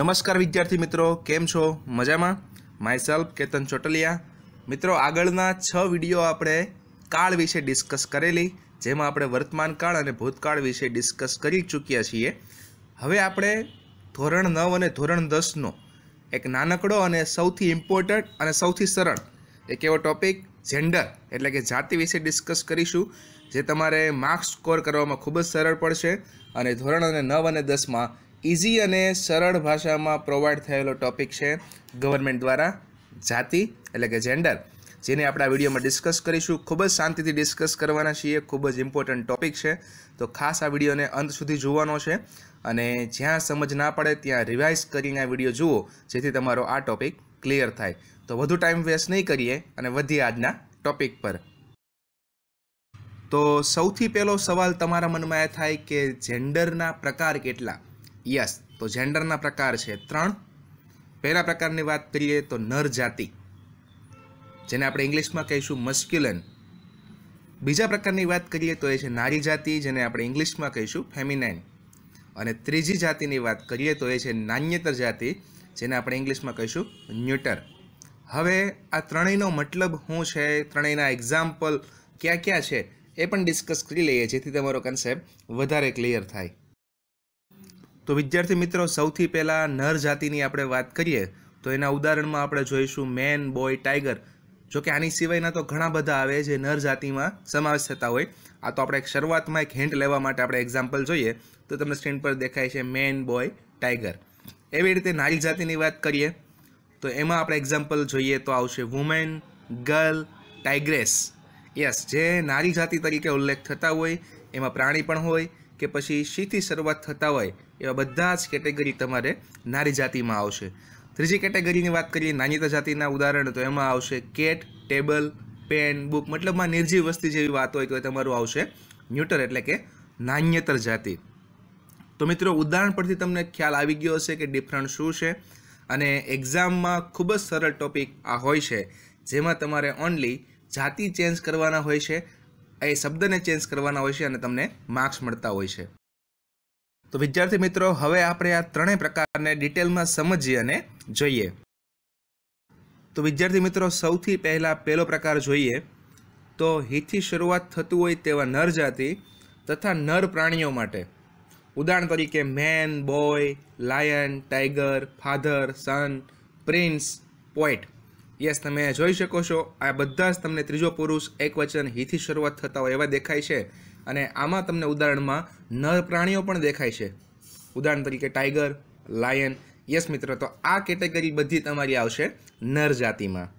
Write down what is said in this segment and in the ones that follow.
નમસ્કાર વિદ્યાર્થી મિત્રો કેમ છો મજામાં માયસેલ્ફ કેતન ચોટલિયા મિત્રો આગળના છ વિડીયો આપણે કાળ વિશે ડિસ્કસ કરેલી જેમાં આપણે વર્તમાન કાળ અને ભૂતકાળ વિશે ડિસ્કસ કરી ચૂક્યા છીએ હવે આપણે ધોરણ નવ અને ધોરણ દસનો એક નાનકડો અને સૌથી ઇમ્પોર્ટન્ટ અને સૌથી સરળ એક એવો ટોપિક જેન્ડર એટલે કે જાતિ વિશે ડિસ્કસ કરીશું જે તમારે માર્ક્સ સ્કોર કરવામાં ખૂબ જ સરળ પડશે અને ધોરણ અને નવ અને દસમાં ઇઝી અને સરળ ભાષામાં પ્રોવાઈડ થયેલો ટોપિક છે ગવર્મેન્ટ દ્વારા જાતિ એટલે કે જેન્ડર જેને આપણે આ વિડીયોમાં ડિસ્કસ કરીશું ખૂબ જ શાંતિથી ડિસ્કસ કરવાના છીએ ખૂબ જ ઇમ્પોર્ટન્ટ ટોપિક છે તો ખાસ આ વિડીયોને અંત સુધી જોવાનો છે અને જ્યાં સમજ ના પડે ત્યાં રિવાઇઝ કરીને આ વિડીયો જુઓ જેથી તમારો આ ટોપિક ક્લિયર થાય તો વધુ ટાઈમ વેસ્ટ નહીં કરીએ અને વધીએ આજના ટોપિક પર તો સૌથી પહેલો સવાલ તમારા મનમાં એ થાય કે જેન્ડરના પ્રકાર કેટલા યસ તો જેન્ડરના પ્રકાર છે ત્રણ પહેલા પ્રકારની વાત કરીએ તો નર જાતિ જેને આપણે ઇંગ્લિશમાં કહીશું મસ્ક્યુલન બીજા પ્રકારની વાત કરીએ તો એ છે નારી જાતિ જેને આપણે ઇંગ્લિશમાં કહીશું ફેમિનાઇન અને ત્રીજી જાતિની વાત કરીએ તો એ છે નાન્યતર જાતિ જેને આપણે ઇંગ્લિશમાં કહીશું ન્યૂટર હવે આ ત્રણેયનો મતલબ શું છે ત્રણેયના એક્ઝામ્પલ ક્યાં ક્યાં છે એ પણ ડિસ્કસ કરી લઈએ જેથી તમારો કન્સેપ્ટ વધારે ક્લિયર થાય તો વિદ્યાર્થી મિત્રો સૌથી પહેલાં નર જાતિની આપણે વાત કરીએ તો એના ઉદાહરણમાં આપણે જોઈશું મેન બોય ટાઈગર જો કે આની સિવાયના તો ઘણા બધા આવે જે નર જાતિમાં સમાવેશ થતા હોય આ તો આપણે એક શરૂઆતમાં એક હેન્ટ લેવા માટે આપણે એક્ઝામ્પલ જોઈએ તો તમને સ્ક્રીન પર દેખાય છે મેન બોય ટાઈગર એવી રીતે નારી જાતિની વાત કરીએ તો એમાં આપણે એક્ઝામ્પલ જોઈએ તો આવશે વુમેન ગર્લ ટાઈગ્રેસ યસ જે નારી જાતિ તરીકે ઉલ્લેખ થતા હોય એમાં પ્રાણી પણ હોય કે પછી શીથી શરૂઆત થતા હોય એવા બધા જ કેટેગરી તમારે નારી જાતિમાં આવશે ત્રીજી કેટેગરીની વાત કરીએ નાનીતા જાતિના ઉદાહરણ તો એમાં આવશે કેટ ટેબલ પેન બુક મતલબમાં નિર્જીવ વસ્તી જેવી વાત હોય તો એ તમારું આવશે ન્યુટર એટલે કે નાન્યતર જાતિ તો મિત્રો ઉદાહરણ પરથી તમને ખ્યાલ આવી ગયો હશે કે ડિફરન્ટ શું છે અને એક્ઝામમાં ખૂબ જ સરળ ટોપિક આ હોય છે જેમાં તમારે ઓનલી જાતિ ચેન્જ કરવાના હોય છે એ શબ્દને ચેન્જ કરવાના હોય છે અને તમને માર્ક્સ મળતા હોય છે તો વિદ્યાર્થી મિત્રો હવે આપણે આ ત્રણેય પ્રકારને ડિટેલમાં સમજીએ અને જોઈએ તો વિદ્યાર્થી મિત્રો સૌથી પહેલાં પહેલો પ્રકાર જોઈએ તો હિથી શરૂઆત થતું હોય તેવા નર જાતિ તથા નર પ્રાણીઓ માટે ઉદાહરણ તરીકે man boy lion tiger father son prince poet yes તમે જોઈ શકો છો આ બધા જ તમને ત્રીજો પુરુષ એક વચન હિથી શરૂઆત થતા હોય એવા દેખાય છે અને આમાં તમને ઉદાહરણમાં નર પ્રાણીઓ પણ દેખાય છે ઉદાહરણ તરીકે ટાઈગર લાયન યસ મિત્રો તો આ કેટેગરી બધી તમારી આવશે નર જાતિમાં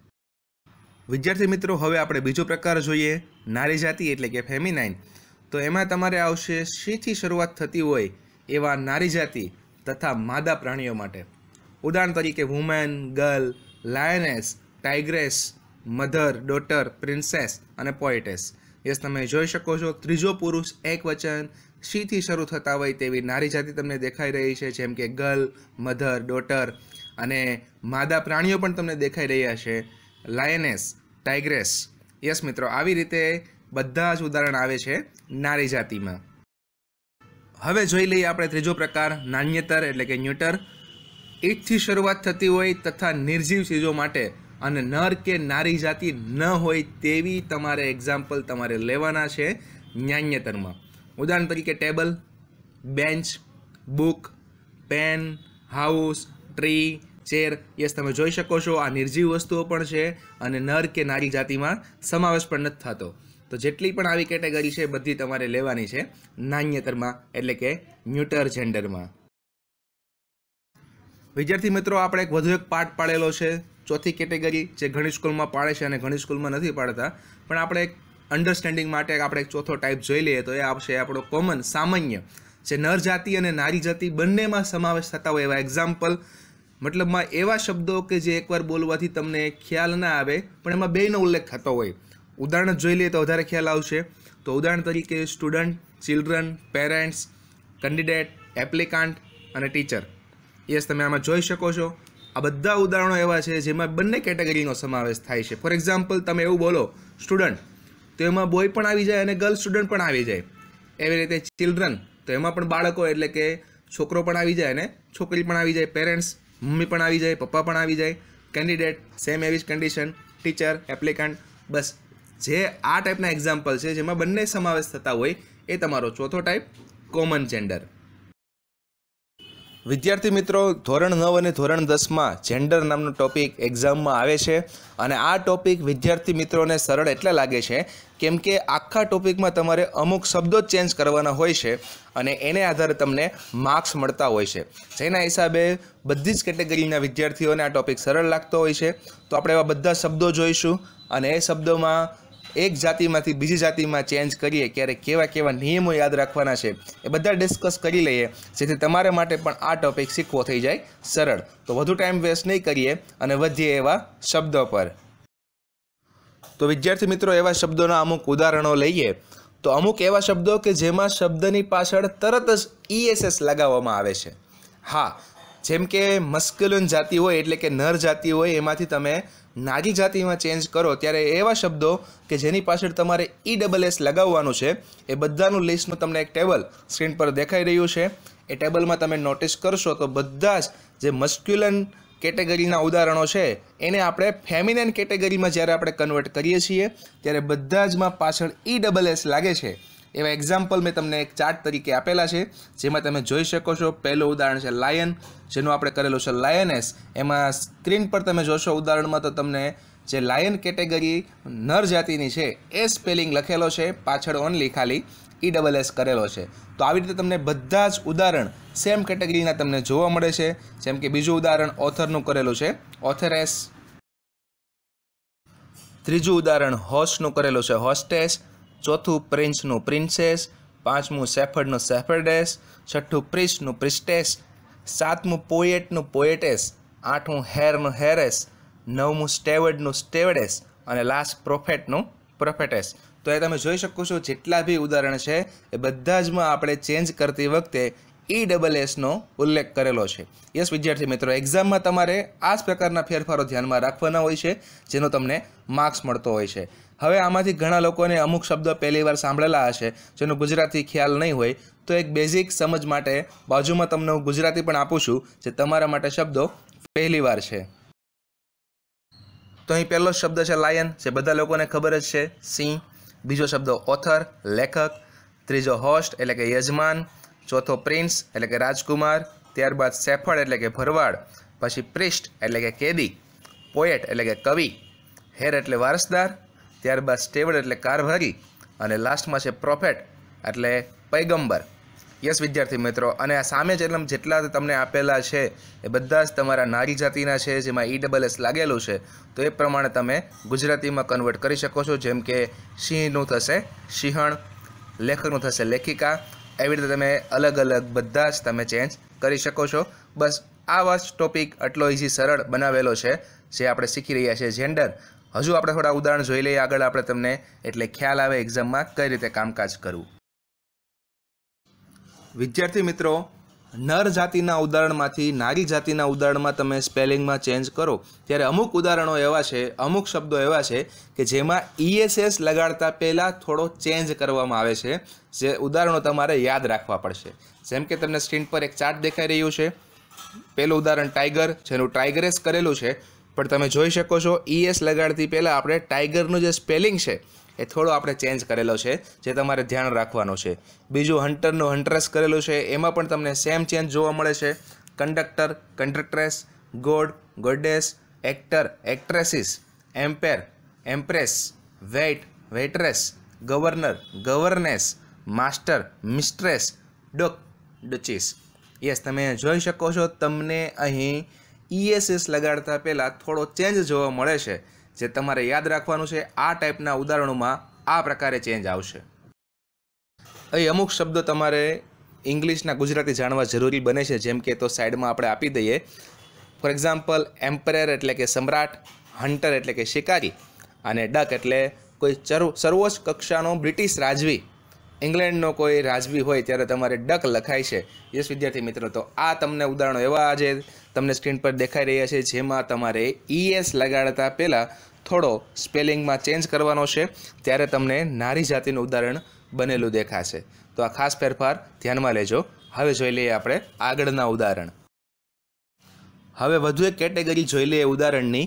વિદ્યાર્થી મિત્રો હવે આપણે બીજો પ્રકાર જોઈએ નારી જાતિ એટલે કે ફેમિનાઇન તો એમાં તમારે આવશે શીથી શરૂઆત થતી હોય એવા નારી જાતિ તથા માદા પ્રાણીઓ માટે ઉદાહરણ તરીકે woman girl lioness tigress mother daughter princess અને પોએટેસ યસ તમે જોઈ શકો છો ત્રીજો પુરુષ એક વચન શીથી શરૂ થતા હોય તેવી નારી જાતિ તમને દેખાઈ રહી છે જેમ કે ગર્લ મધર ડોટર અને માદા પ્રાણીઓ પણ તમને દેખાઈ રહ્યા છે લાયનેસ ટાઈગ્રેસ યસ મિત્રો આવી રીતે બધા જ ઉદાહરણ આવે છે નારી જાતિમાં હવે જોઈ લઈએ આપણે ત્રીજો પ્રકાર નાન્યતર એટલે કે ન્યુટર ઈટથી શરૂઆત થતી હોય તથા નિર્જીવ ચીજો માટે અને નર કે નારી જાતિ ન હોય તેવી તમારે એક્ઝામ્પલ તમારે લેવાના છે ન્યાન્યતરમાં ઉદાહરણ તરીકે table bench book pen house tree chair yes તમે જોઈ શકો છો આ નિર્જીવ વસ્તુઓ પણ છે અને નર કે નારી જાતિમાં સમાવેશ પણ નથી થતો તો જેટલી પણ આવી કેટેગરી છે બધી તમારે લેવાની છે નાન્યતરમાં એટલે કે ન્યુટર જેન્ડરમાં વિદ્યાર્થી મિત્રો આપણે એક વધુ એક પાઠ પાડેલો છે ચોથી કેટેગરી જે ઘણી સ્કૂલમાં પાડે છે અને ઘણી સ્કૂલમાં નથી પાડતા પણ આપણે એક અન્ડરસ્ટેન્ડિંગ માટે આપણે એક ચોથો ટાઈપ જોઈ લઈએ તો એ આવશે આપણો કોમન સામાન્ય જે નર જાતિ અને નારી જાતિ બંનેમાં સમાવેશ થતા હોય એવા એક્ઝામ્પલ મતલબમાં એવા શબ્દો કે જે એકવાર બોલવાથી તમને ખ્યાલ ના આવે પણ એમાં બેનો ઉલ્લેખ થતો હોય ઉદાહરણ જોઈ લઈએ તો વધારે ખ્યાલ આવશે તો ઉદાહરણ તરીકે student children parents candidate applicant અને ટીચર યસ તમે આમાં જોઈ શકો છો આ બધા ઉદાહરણો એવા છે જેમાં બંને કેટેગરીનો સમાવેશ થાય છે ફોર એક્ઝામ્પલ તમે એવું બોલો સ્ટુડન્ટ તો એમાં બોય પણ આવી જાય અને ગર્લ સ્ટુડન્ટ પણ આવી જાય એવી રીતે ચિલ્ડ્રન તો એમાં પણ બાળકો એટલે કે છોકરો પણ આવી જાય અને છોકરી પણ આવી જાય પેરેન્ટ્સ મમ્મી પણ આવી જાય પપ્પા પણ આવી જાય કેન્ડિડેટ સેમ એવી જ કન્ડિશન ટીચર એપ્લિકન્ટ બસ જે આ ટાઈપના એક્ઝામ્પલ છે જેમાં બંને સમાવેશ થતા હોય એ તમારો ચોથો ટાઈપ કોમન જેન્ડર વિદ્યાર્થી મિત્રો ધોરણ નવ અને ધોરણ દસમાં જેન્ડર નામનો ટોપિક એક્ઝામમાં આવે છે અને આ ટોપિક વિદ્યાર્થી મિત્રોને સરળ એટલા લાગે છે કેમ કે આખા ટોપિકમાં તમારે અમુક શબ્દો ચેન્જ કરવાના હોય છે અને એને આધારે તમને માર્ક્સ મળતા હોય છે જેના હિસાબે બધી જ કેટેગરીના વિદ્યાર્થીઓને આ ટોપિક સરળ લાગતો હોય છે તો આપણે એવા બધા શબ્દો જોઈશું અને એ શબ્દોમાં એક જાતિમાંથી બીજી જાતિમાં ચેન્જ કરીએ ત્યારે કેવા કેવા નિયમો યાદ રાખવાના છે એ બધા ડિસ્કસ કરી લઈએ જેથી તમારા માટે પણ આ ટોપિક શીખવો થઈ જાય સરળ તો વધુ ટાઈમ વેસ્ટ નહીં કરીએ અને વધીએ એવા શબ્દો પર તો વિદ્યાર્થી મિત્રો એવા શબ્દોના અમુક ઉદાહરણો લઈએ તો અમુક એવા શબ્દો કે જેમાં શબ્દની પાછળ તરત જ ઈએસએસ e લગાવવામાં આવે છે હા જેમ કે મસ્કલુન જાતિ હોય એટલે કે નર જાતિ હોય એમાંથી તમે નાગી જાતિમાં ચેન્જ કરો ત્યારે એવા શબ્દો કે જેની પાછળ તમારે ઈ ડબલ એસ લગાવવાનું છે એ બધાનું લિસ્ટનું તમને એક ટેબલ સ્ક્રીન પર દેખાઈ રહ્યું છે એ ટેબલમાં તમે નોટિસ કરશો તો બધા જ જે મસ્ક્યુલન કેટેગરીના ઉદાહરણો છે એને આપણે ફેમિનેન કેટેગરીમાં જ્યારે આપણે કન્વર્ટ કરીએ છીએ ત્યારે બધા જમાં પાછળ ઈ ડબલ એસ લાગે છે એવા એક્ઝામ્પલ મેં તમને એક ચાર્ટ તરીકે આપેલા છે જેમાં તમે જોઈ શકો છો પહેલું ઉદાહરણ છે લાયન જેનું આપણે કરેલું છે લાયનેસ એમાં સ્ક્રીન પર તમે જોશો ઉદાહરણમાં તો તમને જે લાયન કેટેગરી નર જાતિની છે એ સ્પેલિંગ લખેલો છે પાછળ ઓનલી ખાલી ઈ ડબલ એસ કરેલો છે તો આવી રીતે તમને બધા જ ઉદાહરણ સેમ કેટેગરીના તમને જોવા મળે છે જેમ કે બીજું ઉદાહરણ ઓથરનું કરેલું છે ઓથર એસ ત્રીજું ઉદાહરણ હોસ્ટનું કરેલું છે હોસ્ટેસ ચોથું પ્રિન્સનું પ્રિન્સેસ પાંચમું સેફર્ડનું સેફર્ડેસ છઠ્ઠું પ્રિસ્ટનું પ્રિસ્ટેસ સાતમું પોએટનું પોએટેસ આઠમું હેરનું હેરેસ નવમું સ્ટેવર્ડનું સ્ટેવડેસ અને લાસ્ટ પ્રોફેટનું પ્રોફેટેસ તો એ તમે જોઈ શકો છો જેટલા બી ઉદાહરણ છે એ બધા જમાં આપણે ચેન્જ કરતી વખતે ઈ e ડબલ એસનો ઉલ્લેખ કરેલો છે યસ વિદ્યાર્થી મિત્રો એક્ઝામમાં તમારે આ જ પ્રકારના ફેરફારો ધ્યાનમાં રાખવાના હોય છે જેનો તમને માર્ક્સ મળતો હોય છે હવે આમાંથી ઘણા લોકોને અમુક શબ્દો વાર સાંભળેલા હશે જેનો ગુજરાતી ખ્યાલ નહીં હોય તો એક બેઝિક સમજ માટે બાજુમાં તમને હું ગુજરાતી પણ આપું છું જે તમારા માટે શબ્દો પહેલીવાર છે તો અહીં પહેલો શબ્દ છે લાયન જે બધા લોકોને ખબર જ છે સિંહ બીજો શબ્દ ઓથર લેખક ત્રીજો હોસ્ટ એટલે કે યજમાન ચોથો પ્રિન્સ એટલે કે રાજકુમાર ત્યારબાદ સેફળ એટલે કે ભરવાડ પછી પ્રિસ્ટ એટલે કે કેદી પોએટ એટલે કે કવિ હેર એટલે વારસદાર ત્યારબાદ સ્ટેવડ એટલે કારભારી અને લાસ્ટમાં છે પ્રોફેટ એટલે પૈગંબર યસ વિદ્યાર્થી મિત્રો અને આ સામે જન્મ જેટલા તમને આપેલા છે એ બધા જ તમારા નારી જાતિના છે જેમાં ઈ ડબલ એસ લાગેલું છે તો એ પ્રમાણે તમે ગુજરાતીમાં કન્વર્ટ કરી શકો છો જેમ કે સિંહનું થશે સિંહણ લેખકનું થશે લેખિકા એવી રીતે તમે અલગ અલગ બધા જ તમે ચેન્જ કરી શકો છો બસ આ વાત ટોપિક આટલો ઇઝી સરળ બનાવેલો છે જે આપણે શીખી રહ્યા છીએ જેન્ડર હજુ આપણે થોડા ઉદાહરણ જોઈ લઈએ આગળ આપણે તમને એટલે ખ્યાલ આવે એક્ઝામમાં કઈ રીતે કામકાજ કરવું વિદ્યાર્થી મિત્રો નર જાતિના ઉદાહરણમાંથી નારી જાતિના ઉદાહરણમાં તમે સ્પેલિંગમાં ચેન્જ કરો ત્યારે અમુક ઉદાહરણો એવા છે અમુક શબ્દો એવા છે કે જેમાં ઈએસએસ લગાડતા પહેલાં થોડો ચેન્જ કરવામાં આવે છે જે ઉદાહરણો તમારે યાદ રાખવા પડશે જેમ કે તમને સ્ક્રીન પર એક ચાર્ટ દેખાઈ રહ્યું છે પહેલું ઉદાહરણ ટાઈગર જેનું ટાઈગરેસ કરેલું છે પણ તમે જોઈ શકો છો ઈએસ લગાડતી પહેલાં આપણે ટાઈગરનું જે સ્પેલિંગ છે એ થોડો આપણે ચેન્જ કરેલો છે જે તમારે ધ્યાન રાખવાનું છે બીજું હન્ટરનું હન્ટ્રેસ કરેલું છે એમાં પણ તમને સેમ ચેન્જ જોવા મળે છે conductor conductress god goddess actor actresses emperor empress waiter waitress governor governess master mistress duke duchess yes તમે જોઈ શકો છો તમને અહીં ઈએસએસ e લગાડતા પહેલાં થોડો ચેન્જ જોવા મળે છે જે તમારે યાદ રાખવાનું છે આ ટાઈપના ઉદાહરણોમાં આ પ્રકારે ચેન્જ આવશે અહીં અમુક શબ્દો તમારે ઇંગ્લિશના ગુજરાતી જાણવા જરૂરી બને છે જેમ કે તો સાઈડમાં આપણે આપી દઈએ ફોર એક્ઝામ્પલ એમ્પરેર એટલે કે સમ્રાટ હન્ટર એટલે કે શિકારી અને ડક એટલે કોઈ સર્વોચ્ચ કક્ષાનો બ્રિટિશ રાજવી ઇંગ્લેન્ડનો કોઈ રાજવી હોય ત્યારે તમારે ડક લખાય છે યસ વિદ્યાર્થી મિત્રો તો આ તમને ઉદાહરણો એવા જે તમને સ્ક્રીન પર દેખાઈ રહ્યા છે જેમાં તમારે ઈએસ e લગાડતા પહેલાં થોડો સ્પેલિંગમાં ચેન્જ કરવાનો છે ત્યારે તમને નારી જાતિનું ઉદાહરણ બનેલું દેખાશે તો આ ખાસ ફેરફાર ધ્યાનમાં લેજો હવે જોઈ લઈએ આપણે આગળના ઉદાહરણ હવે વધુ એક કેટેગરી જોઈ લઈએ ઉદાહરણની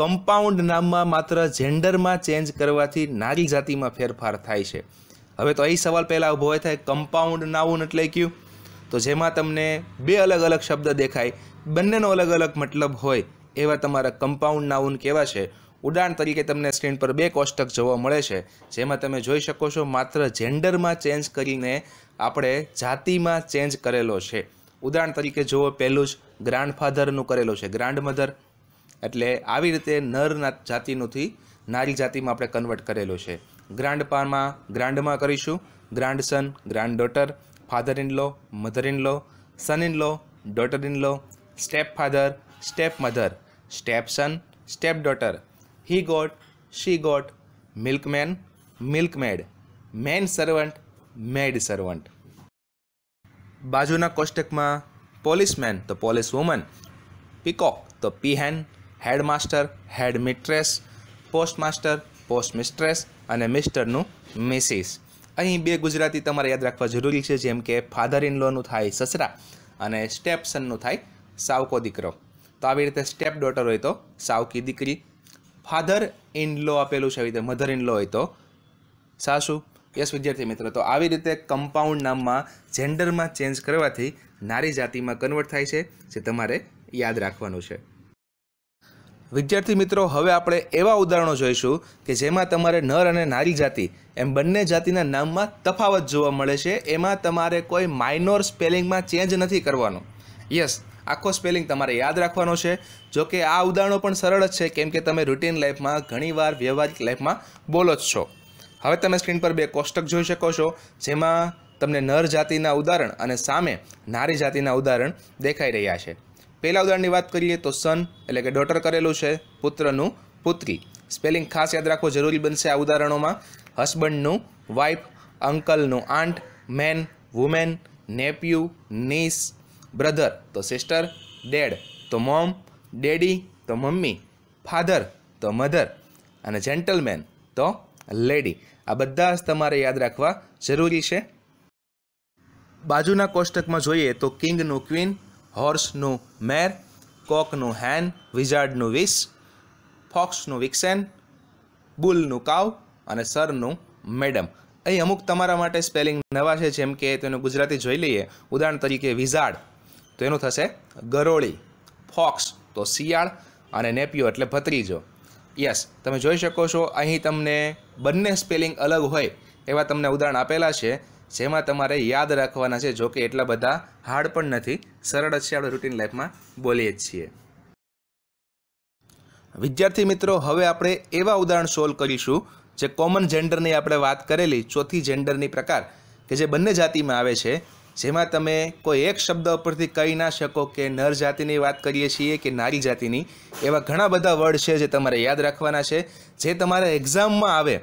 કમ્પાઉન્ડ નામમાં માત્ર જેન્ડરમાં ચેન્જ કરવાથી નારી જાતિમાં ફેરફાર થાય છે હવે તો અહીં સવાલ પહેલાં ઊભો હોય થાય કમ્પાઉન્ડ નાઉન એટલે કયું તો જેમાં તમને બે અલગ અલગ શબ્દ દેખાય બંનેનો અલગ અલગ મતલબ હોય એવા તમારા કમ્પાઉન્ડ નાઉન કેવા છે ઉદાહરણ તરીકે તમને સ્ક્રીન પર બે કોષ્ટક જોવા મળે છે જેમાં તમે જોઈ શકો છો માત્ર જેન્ડરમાં ચેન્જ કરીને આપણે જાતિમાં ચેન્જ કરેલો છે ઉદાહરણ તરીકે જુઓ પહેલું જ ગ્રાન્ડફાધરનું કરેલું છે ગ્રાન્ડ મધર એટલે આવી રીતે નરના જાતિનુંથી નારી જાતિમાં આપણે કન્વર્ટ કરેલું છે ગ્રાન્ડપામાં ગ્રાન્ડમાં કરીશું grandson granddaughter father in law mother in law son in law daughter in law stepfather stepmother stepson stepdaughter he got she got, milkman, milkmaid, manservant maidservant બાજુના કોષ્ટકમાં policeman તો policewoman peacock તો peahen headmaster headmistress postmaster postmistress અને મિસ્ટરનું Mrs અહીં બે ગુજરાતી તમારે યાદ રાખવા જરૂરી છે જેમ કે ફાધર ઇન લોનું થાય સસરા અને સ્ટેપસનનું થાય સાવકો દીકરો તો આવી રીતે સ્ટેપ ડોટર હોય તો સાવકી દીકરી ફાધર ઇન લો આપેલું છે આવી રીતે મધર ઇન લો હોય તો સાસુ યસ વિદ્યાર્થી મિત્રો તો આવી રીતે કમ્પાઉન્ડ નામમાં જેન્ડરમાં ચેન્જ કરવાથી નારી જાતિમાં કન્વર્ટ થાય છે જે તમારે યાદ રાખવાનું છે વિદ્યાર્થી મિત્રો હવે આપણે એવા ઉદાહરણો જોઈશું કે જેમાં તમારે નર અને નારી જાતિ એમ બંને જાતિના નામમાં તફાવત જોવા મળે છે એમાં તમારે કોઈ માઇનોર સ્પેલિંગમાં ચેન્જ નથી કરવાનો યસ આખો સ્પેલિંગ તમારે યાદ રાખવાનો છે જો કે આ ઉદાહરણો પણ સરળ જ છે કેમ કે તમે રૂટીન લાઈફમાં ઘણીવાર વ્યવહારિક લાઈફમાં બોલો જ છો હવે તમે સ્ક્રીન પર બે કોષ્ટક જોઈ શકો છો જેમાં તમને નર જાતિના ઉદાહરણ અને સામે નારી જાતિના ઉદાહરણ દેખાઈ રહ્યા છે પહેલાં ઉદાહરણની વાત કરીએ તો સન એટલે કે ડોટર કરેલું છે પુત્રનું પુત્રી સ્પેલિંગ ખાસ યાદ રાખવું જરૂરી બનશે આ ઉદાહરણોમાં હસબન્ડનું વાઇફ અંકલનું aunt man woman nephew niece brother તો સિસ્ટર ડેડ તો મોમ ડેડી તો મમ્મી ફાધર તો મધર અને જેન્ટલમેન તો લેડી આ બધા જ તમારે યાદ રાખવા જરૂરી છે બાજુના કોષ્ટકમાં જોઈએ તો કિંગનું ક્વીન હોર્સનું મેર કોકનું હેન વિઝાર્ડનું વિસ ફોક્સનું વિક્સેન બુલનું કાવ અને સરનું મેડમ અહીં અમુક તમારા માટે સ્પેલિંગ નવા છે જેમ કે તેનું ગુજરાતી જોઈ લઈએ ઉદાહરણ તરીકે વિઝાર્ડ તો એનું થશે ગરોળી ફોક્સ તો શિયાળ અને નેપિયો એટલે ભત્રીજો યસ તમે જોઈ શકો છો અહીં તમને બંને સ્પેલિંગ અલગ હોય એવા તમને ઉદાહરણ આપેલા છે જેમાં તમારે યાદ રાખવાના છે જોકે એટલા બધા હાર્ડ પણ નથી સરળ છે આપણે રૂટીન લાઈફમાં બોલીએ જ છીએ વિદ્યાર્થી મિત્રો હવે આપણે એવા ઉદાહરણ સોલ્વ કરીશું જે કોમન જેન્ડરની આપણે વાત કરેલી ચોથી જેન્ડરની પ્રકાર કે જે બંને જાતિમાં આવે છે જેમાં તમે કોઈ એક શબ્દ ઉપરથી કહી ના શકો કે નર જાતિની વાત કરીએ છીએ કે નારી જાતિની એવા ઘણા બધા વર્ડ છે જે તમારે યાદ રાખવાના છે જે તમારે એક્ઝામમાં આવે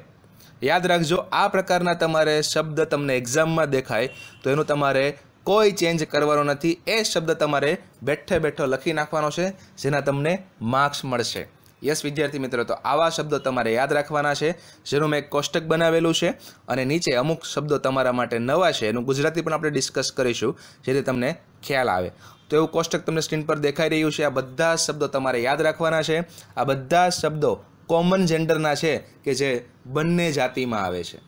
યાદ રાખજો આ પ્રકારના તમારે શબ્દ તમને એક્ઝામમાં દેખાય તો એનું તમારે કોઈ ચેન્જ કરવાનો નથી એ શબ્દ તમારે બેઠે બેઠો લખી નાખવાનો છે જેના તમને માર્ક્સ મળશે યસ વિદ્યાર્થી મિત્રો તો આવા શબ્દો તમારે યાદ રાખવાના છે જેનું મેં એક કોષ્ટક બનાવેલું છે અને નીચે અમુક શબ્દો તમારા માટે નવા છે એનું ગુજરાતી પણ આપણે ડિસ્કસ કરીશું જેથી તમને ખ્યાલ આવે તો એવું કોષ્ટક તમને સ્ક્રીન પર દેખાઈ રહ્યું છે આ બધા શબ્દો તમારે યાદ રાખવાના છે આ બધા શબ્દો કોમન જેન્ડરના છે કે જે બંને જાતિમાં આવે છે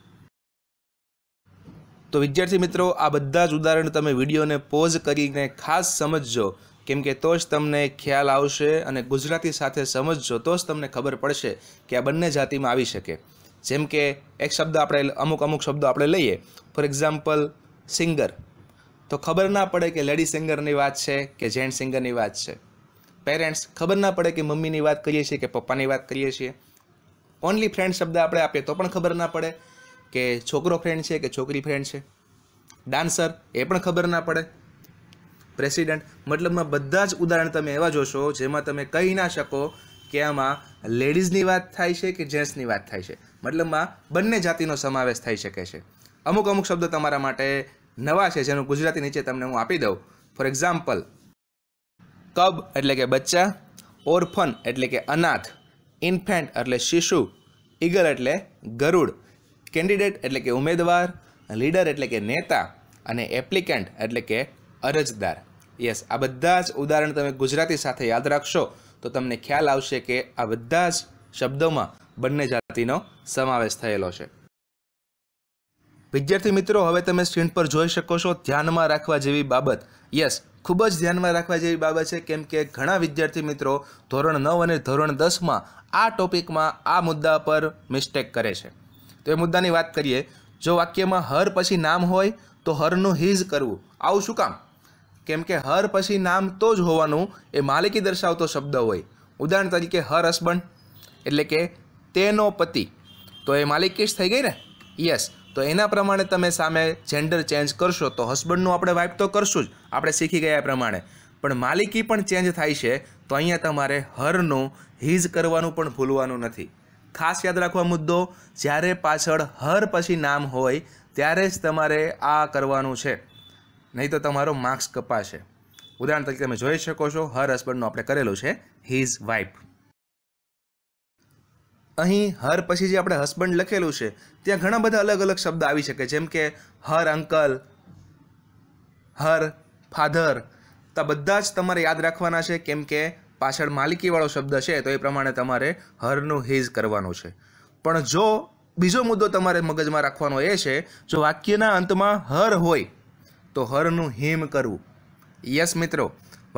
તો વિદ્યાર્થી મિત્રો આ બધા જ ઉદાહરણ તમે વિડીયોને પોઝ કરીને ખાસ સમજજો કેમ કે તો જ તમને ખ્યાલ આવશે અને ગુજરાતી સાથે સમજજો તો જ તમને ખબર પડશે કે આ બંને જાતિમાં આવી શકે જેમ કે એક શબ્દ આપણે અમુક અમુક શબ્દો આપણે લઈએ ફોર એક્ઝામ્પલ સિંગર તો ખબર ના પડે કે લેડી સિંગરની વાત છે કે જેન્ટ સિંગરની વાત છે પેરેન્ટ્સ ખબર ના પડે કે મમ્મીની વાત કરીએ છીએ કે પપ્પાની વાત કરીએ છીએ ઓનલી ફ્રેન્ડ શબ્દ આપણે આપીએ તો પણ ખબર ના પડે કે છોકરો ફ્રેન્ડ છે કે છોકરી ફ્રેન્ડ છે ડાન્સર એ પણ ખબર ના પડે પ્રેસિડેન્ટ મતલબમાં બધા જ ઉદાહરણ તમે એવા જોશો જેમાં તમે કહી ના શકો કે આમાં લેડીઝની વાત થાય છે કે જેન્ટ્સની વાત થાય છે મતલબમાં બંને જાતિનો સમાવેશ થઈ શકે છે અમુક અમુક શબ્દો તમારા માટે નવા છે જેનું ગુજરાતી નીચે તમને હું આપી દઉં ફોર એક્ઝામ્પલ કબ એટલે કે બચ્ચા ઓરફન એટલે કે અનાથ ઇન્ફેન્ટ એટલે શિશુ ઈગલ એટલે ગરુડ કેન્ડિડેટ એટલે કે ઉમેદવાર લીડર એટલે કે નેતા અને એપ્લિકન્ટ એટલે કે અરજદાર યસ આ બધા જ ઉદાહરણ તમે ગુજરાતી સાથે યાદ રાખશો તો તમને ખ્યાલ આવશે કે આ બધા જ શબ્દોમાં બંને જાતિનો સમાવેશ થયેલો છે વિદ્યાર્થી મિત્રો હવે તમે સ્ક્રીન પર જોઈ શકો છો ધ્યાનમાં રાખવા જેવી બાબત યસ ખૂબ જ ધ્યાનમાં રાખવા જેવી બાબત છે કેમ કે ઘણા વિદ્યાર્થી મિત્રો ધોરણ નવ અને ધોરણ દસમાં આ ટોપિકમાં આ મુદ્દા પર મિસ્ટેક કરે છે તો એ મુદ્દાની વાત કરીએ જો વાક્યમાં હર પછી નામ હોય તો હરનું હિઝ કરવું આવું શું કામ કેમ કે હર પછી નામ તો જ હોવાનું એ માલિકી દર્શાવતો શબ્દ હોય ઉદાહરણ તરીકે હર હસબન્ડ એટલે કે તેનો પતિ તો એ માલિકીશ થઈ ગઈ ને યસ તો એના પ્રમાણે તમે સામે જેન્ડર ચેન્જ કરશો તો હસબન્ડનું આપણે વાઇફ તો કરશું જ આપણે શીખી ગયા પ્રમાણે પણ માલિકી પણ ચેન્જ થાય છે તો અહીંયા તમારે હરનું હિઝ કરવાનું પણ ભૂલવાનું નથી ખાસ યાદ રાખવા મુદ્દો જ્યારે પાછળ હર પછી નામ હોય ત્યારે જ તમારે આ કરવાનું છે નહીં તો તમારો માર્ક્સ કપાશે ઉદાહરણ તરીકે તમે જોઈ શકો છો હર હસબન્ડનું આપણે કરેલું છે હિઝ વાઇફ અહીં હર પછી જે આપણે હસબન્ડ લખેલું છે ત્યાં ઘણા બધા અલગ અલગ શબ્દ આવી શકે જેમ કે હર અંકલ હર ફાધર તો બધા જ તમારે યાદ રાખવાના છે કેમ કે પાછળ માલિકીવાળો શબ્દ છે તો એ પ્રમાણે તમારે હરનું હિઝ કરવાનું છે પણ જો બીજો મુદ્દો તમારે મગજમાં રાખવાનો એ છે જો વાક્યના અંતમાં હર હોય તો હરનું હિમ કરવું યસ મિત્રો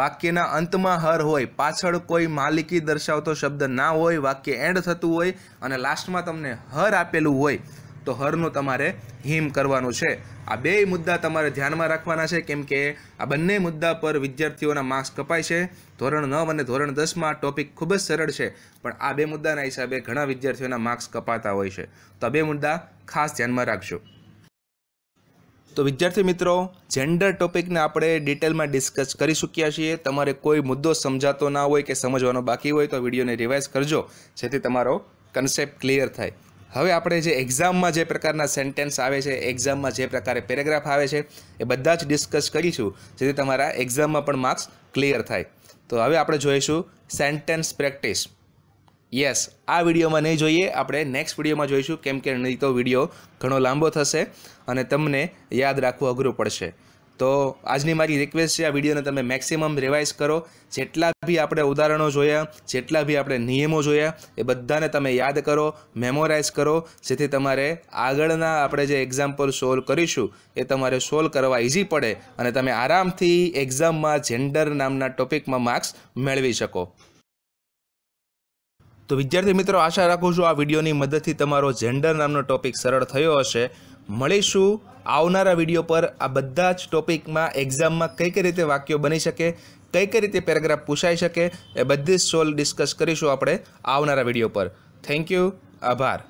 વાક્યના અંતમાં હર હોય પાછળ કોઈ માલિકી દર્શાવતો શબ્દ ના હોય વાક્ય એન્ડ થતું હોય અને લાસ્ટમાં તમને હર આપેલું હોય તો હરનું તમારે હિમ કરવાનું છે આ બે મુદ્દા તમારે ધ્યાનમાં રાખવાના છે કેમ કે આ બંને મુદ્દા પર વિદ્યાર્થીઓના માર્ક્સ કપાય છે ધોરણ નવ અને ધોરણ દસમાં ટોપિક ખૂબ જ સરળ છે પણ આ બે મુદ્દાના હિસાબે ઘણા વિદ્યાર્થીઓના માર્ક્સ કપાતા હોય છે તો આ બે મુદ્દા ખાસ ધ્યાનમાં રાખજો તો વિદ્યાર્થી મિત્રો જેન્ડર ટોપિકને આપણે ડિટેલમાં ડિસ્કસ કરી ચૂક્યા છીએ તમારે કોઈ મુદ્દો સમજાતો ના હોય કે સમજવાનો બાકી હોય તો વિડીયોને રિવાઇઝ કરજો જેથી તમારો કન્સેપ્ટ ક્લિયર થાય હવે આપણે જે એક્ઝામમાં જે પ્રકારના સેન્ટેન્સ આવે છે એક્ઝામમાં જે પ્રકારે પેરેગ્રાફ આવે છે એ બધા જ ડિસ્કસ કરીશું જેથી તમારા એક્ઝામમાં પણ માર્ક્સ ક્લિયર થાય તો હવે આપણે જોઈશું સેન્ટેન્સ પ્રેક્ટિસ યસ આ વિડીયોમાં નહીં જોઈએ આપણે નેક્સ્ટ વિડીયોમાં જોઈશું કેમ કે નહીં તો વિડીયો ઘણો લાંબો થશે અને તમને યાદ રાખવું અઘરું પડશે તો આજની મારી રિક્વેસ્ટ છે આ વિડીયોને તમે મેક્સિમમ રિવાઇઝ કરો જેટલા બી આપણે ઉદાહરણો જોયા જેટલા બી આપણે નિયમો જોયા એ બધાને તમે યાદ કરો મેમોરાઇઝ કરો જેથી તમારે આગળના આપણે જે એક્ઝામ્પલ સોલ્વ કરીશું એ તમારે સોલ્વ કરવા ઇઝી પડે અને તમે આરામથી એક્ઝામમાં જેન્ડર નામના ટોપિકમાં માર્ક્સ મેળવી શકો તો વિદ્યાર્થી મિત્રો આશા રાખું છું આ વિડીયોની મદદથી તમારો જેન્ડર નામનો ટોપિક સરળ થયો હશે મળીશું આવનારા વિડીયો પર આ બધા જ ટોપિકમાં એક્ઝામમાં કઈ કઈ રીતે વાક્યો બની શકે કઈ કઈ રીતે પેરેગ્રાફ પૂછાઈ શકે એ બધી જ સોલ ડિસ્કસ કરીશું આપણે આવનારા વિડીયો પર થેન્ક યુ આભાર